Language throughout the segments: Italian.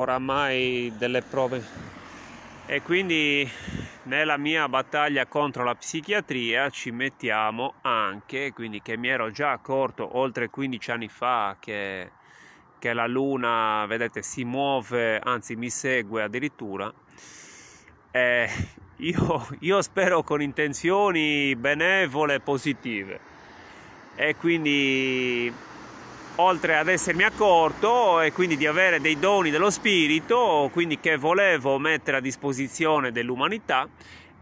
oramai delle prove e quindi nella mia battaglia contro la psichiatria ci mettiamo anche, quindi che mi ero già accorto oltre 15 anni fa che, che la luna, vedete, si muove, anzi mi segue addirittura, eh, io, io spero con intenzioni benevole positive e quindi oltre ad essermi accorto e quindi di avere dei doni dello spirito, quindi che volevo mettere a disposizione dell'umanità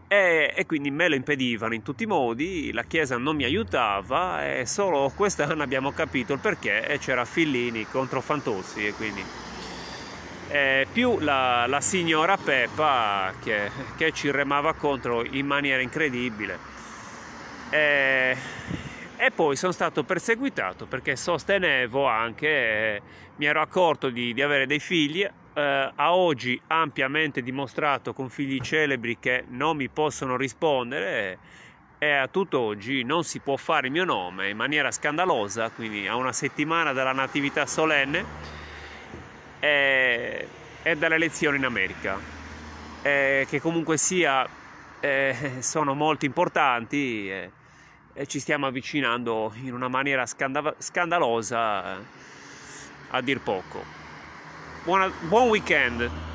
e, e, quindi me lo impedivano in tutti i modi, la Chiesa non mi aiutava e solo quest'anno abbiamo capito il perché e c'era Fillini contro Fantossi e quindi e più la, la, signora Peppa che, che, ci remava contro in maniera incredibile. E, e poi sono stato perseguitato perché sostenevo anche, eh, mi ero accorto di, di avere dei figli, eh, a oggi ampiamente dimostrato con figli celebri che non mi possono rispondere e, eh, e a tutt'oggi non si può fare il mio nome in maniera scandalosa, quindi a una settimana dalla Natività solenne e, eh, e dalle elezioni in America. E, eh, che comunque sia eh, sono molto importanti ci stiamo avvicinando in una maniera scandal- scandalosa eh, a dir poco. Buona, buon weekend!